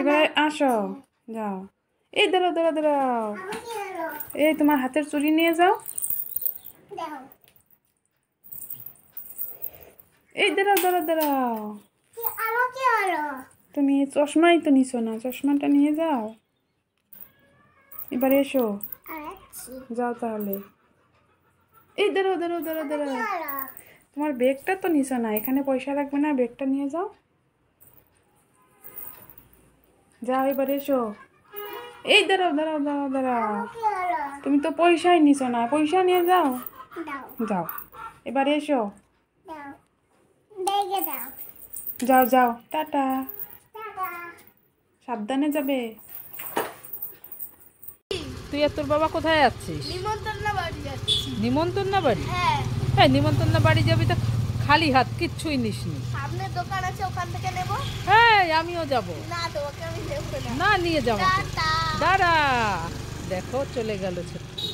এবার আসো যাও এই দাঁড়াও দাঁড়া দাঁড়াও এই তোমার হাতের চুরি নিয়ে যাও এই দাঁড়াও দাঁড়া দাঁড়াও তুমি চশমাই তো নিছো না চশমাটা নিয়ে যাও এবার এসো যাও তাহলে এই দাঁড়াও দাঁড়াও দাঁড়াও দাঁড়াও তোমার ব্যাগটা তো নিছো না এখানে পয়সা লাগবে না ব্যাগটা নিয়ে যাও যাও এবার এসো এই দাঁড়াও দাঁড়াও দাঁড়াও দাঁড়াও তুমি তো পয়সাই নিছ না পয়সা নিয়ে যাও যাও এবার এসো যাও যাও টাটা সাবধানে যাবে তুই আর তোর বাবা কোথায় আছিস নিমন্ত্রণ বাড়ি নিমন্ত্রণ বাড়ি হ্যাঁ, হ্যাঁ নিমন্ত্রণ বাড়ি যাবি তো খালি হাত কিচ্ছুই নিসনি সামনে দোকান আছে ওখান থেকে নেব হ্যাঁ আমিও যাব না তোমাকে আমি নেব না নিয়ে যাব দাঁড়া দেখো চলে গেল ছুটকি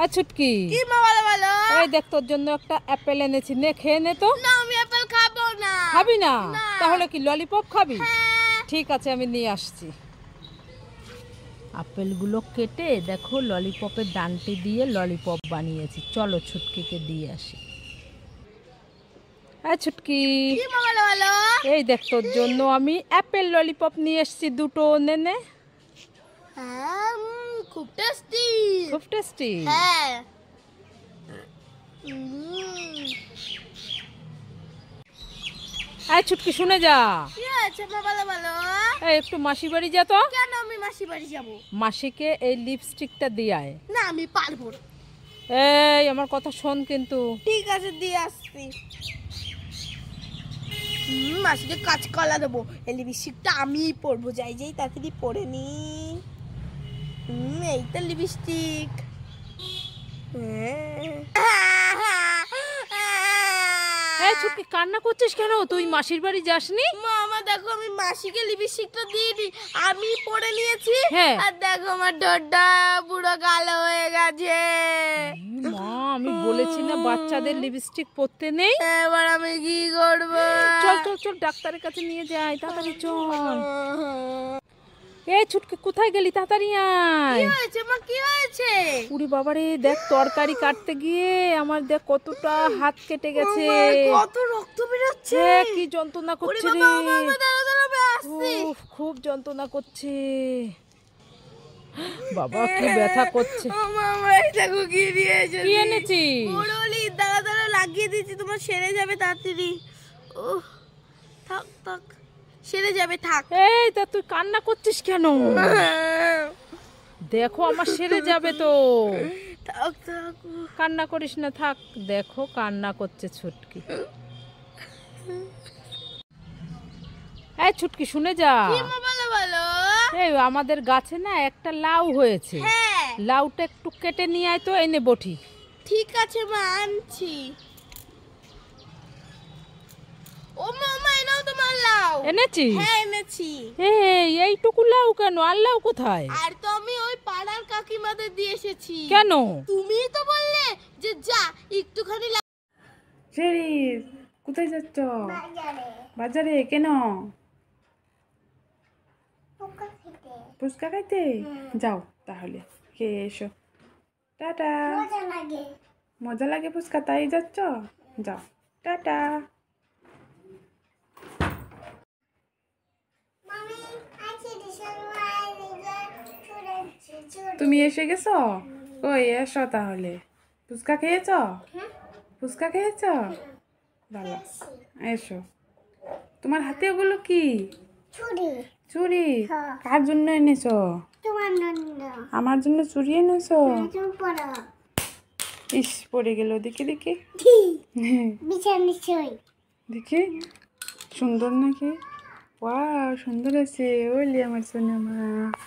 আর ছুটকি কি মা বলো বলো এই দেখ তোর জন্য একটা অ্যাপেল এনেছি নে খেয়ে নে তো না আমি অ্যাপেল খাবো না খাবি না তাহলে কি ললিপপ খাবি হ্যাঁ। ঠিক আছে আমি নিয়ে আসছি আপেলগুলো কেটে দেখো ললিপপের ডানটি দিয়ে ললিপপ বানিয়েছি চলো ছুটকিকে দিয়ে আসি হ্যাঁ ছুটকি এই দেখ তোর জন্য আমি অ্যাপেল ললিপপ নিয়ে এসেছি দুটো নেনে খুব টেস্টি খুব টেস্টি হ্যাঁ ছুটকি শুনে যা কি আছে বাবা একটু মাসি বাড়ি যা তো কেন আমি মাসি বাড়ি যাব মাসিকে এই লিপস্টিকটা দিয়ায় না আমি পারবো এই আমার কথা শোন কিন্তু ঠিক আছে দিয়ে আসছি মাসিকে কাঁচকলা দেবো এই লিপস্টিকটা আমিই পরবো যাই যাই তাড়াতাড়ি পরে নি এইটা লিপস্টিক হ্যাঁ এই হ্যাঁ, ছুটকি কান্না করছিস কেন তুই মাসির বাড়ি যাসনি মা আমার দেখো আমি মাসিকে লিপস্টিকটা দিইনি আমি পরে নিয়েছি হ্যাঁ আর দেখো আমার ডড্ডা বুড়ো কালো হয়ে গেছে মা আমি বলেছি না বাচ্চাদের লিপস্টিক পরতে নেই হ্যাঁ, এবার আমি কি করব চল চল চল ডাক্তারের কাছে নিয়ে যাই তাড়াতাড়ি চল কোথায় গেলি তাড়াতাড়ি কি হয়েছে দেখ তরকারি কাটতে গিয়ে আমার দেখ কতটা হাত কেটে গেছে হ্যাঁ, কি যন্ত্রণা খুব যন্ত্রণা করছে হ্যাঁ। বাবা কি ব্যথা করছে দাঁড়া দাঁড়া লাগিয়ে দিয়েছি তোমার সেরে যাবে তাড়াতাড়ি সেরে যাবে থাক এই তা তুই কান্না করছিস কেন দেখো আমার সেরে যাবে তো থাক কান্না করিস না থাক দেখো কান্না করছে ছুটকি এই ছুটকি শুনে যা বলো এই আমাদের গাছে না একটা লাউ হয়েছে হ্যাঁ। লাউটা একটু কেটে নিয়ে আয় তো এনে বঠি ঠিক আছে মা আনছি ও মামা এনাও তোমার লাউ এনেছি হ্যাঁ এনেছি এইটুকু লাউ কেন কোথায় আর তো আমি ওই পাড়ার কাকিমাদের দিয়ে এসেছি কেন তো বললে যে যা একটুখানি লাউ কোথায় যাচ্ছ বাজারে কেন ফুচকা খাইতে যাও তাহলে খেয়ে এসো টাটা মজা লাগে ফুচকা তাই যাচ্ছ যাও টাটা তুমি এসে গেছ ওই এসো তাহলে ফুচকা খেয়েছ ফুচকা খেয়েছ ভালো এসো তোমার হাতে ওগুলো কি চুরি হ্যাঁ। কার জন্য এনেছো আমার জন্য চুরি এনেছো ইস পড়ে গেল দেখি দেখি হ্যাঁ। দেখি সুন্দর নাকি ওয়া সুন্দর আছে ওলি আমার মা